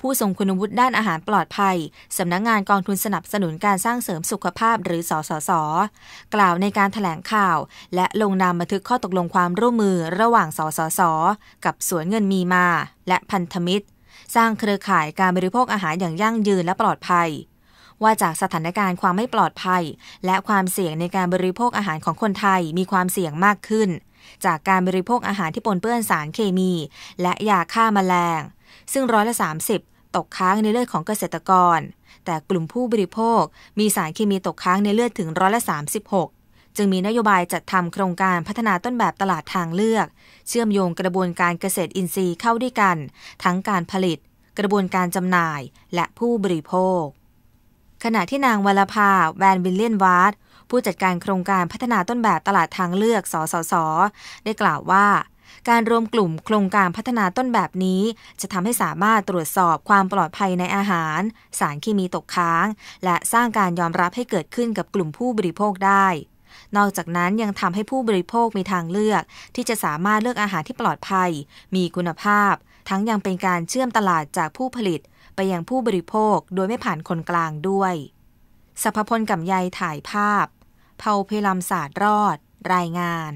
ผู้ทรงคุณวุฒิด้านอาหารปลอดภัย สำนักงงานกองทุนสนับสนุนการสร้างเสริมสุขภาพหรือสสสกล่าวในการถแถลงข่าว และลงนามบันทึกข้อตกลงความร่วมมือระหว่างสสสกับสวนเงินมีมา และพันธมิตร สร้างเครือข่ายการบริโภคอาหารอย่างยั่งยืนและปลอดภัย ว่าจากสถานการณ์ความไม่ปลอดภัย และความเสี่ยงในการบริโภคอาหารของคนไทยมีความเสี่ยงมากขึ้น จากการบริโภคอาหารที่ปนเปื้อนสารเคมี และยาฆ่ามาแมลงซึ่งร้อยละ30 ตกค้างในเลือดของเกษตรกร แต่กลุ่มผู้บริโภคมีสารเคมีตกค้างในเลือดถึงร้อยละ36 จึงมีนโยบายจัดทำโครงการพัฒนาต้นแบบตลาดทางเลือก เชื่อมโยงกระบวนการเกษตรอินทรีย์เข้าด้วยกัน ทั้งการผลิต กระบวนการจำหน่ายและผู้บริโภค ขณะที่นางวลภาแวนวิลเลียนวาร์ดผู้จัดการโครงการพัฒนาต้นแบบตลาดทางเลือกสสสได้กล่าวว่าการรวมกลุ่มโครงการพัฒนาต้นแบบนี้ จะทำให้สามารถตรวจสอบความปลอดภัยในอาหาร สารเคมีตกค้าง และสร้างการยอมรับให้เกิดขึ้นกับกลุ่มผู้บริโภคได้ นอกจากนั้นยังทำให้ผู้บริโภคมีทางเลือก ที่จะสามารถเลือกอาหารที่ปลอดภัย มีคุณภาพ ทั้งยังเป็นการเชื่อมตลาดจากผู้ผลิต ไปยังผู้บริโภคโดยไม่ผ่านคนกลางด้วย สภพลกับยายถ่ายภาพ เผาเพลัมศาสตร์รอด รายงาน